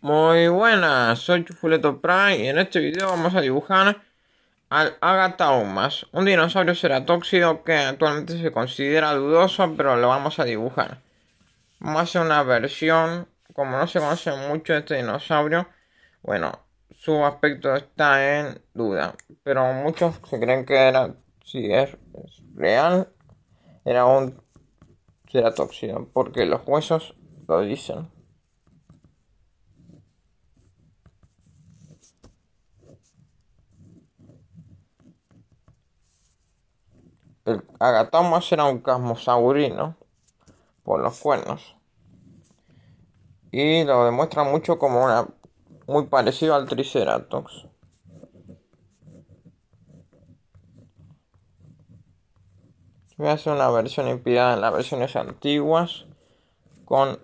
Muy buenas, soy Chufuleto Prime y en este video vamos a dibujar al Agataumas, un dinosaurio ceratóxido que actualmente se considera dudoso, pero lo vamos a dibujar. Vamos a hacer una versión, como no se conoce mucho este dinosaurio, bueno, su aspecto está en duda, pero muchos se creen que era, si es, es real, era un ceratóxido, porque los huesos lo dicen. el Agatomas era un casmosaurino por los cuernos y lo demuestra mucho como una muy parecido al Triceratops. Voy a hacer una versión inspirada en las versiones antiguas con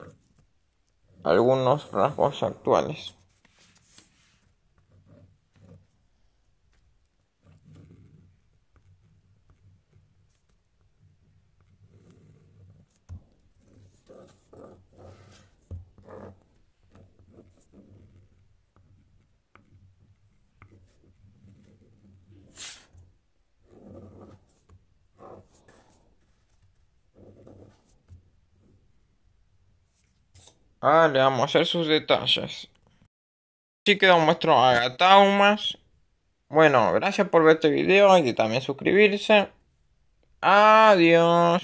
algunos rasgos actuales. Ah, le vamos a hacer sus detalles. Así quedó nuestro muestro Bueno, gracias por ver este video y también suscribirse. Adiós.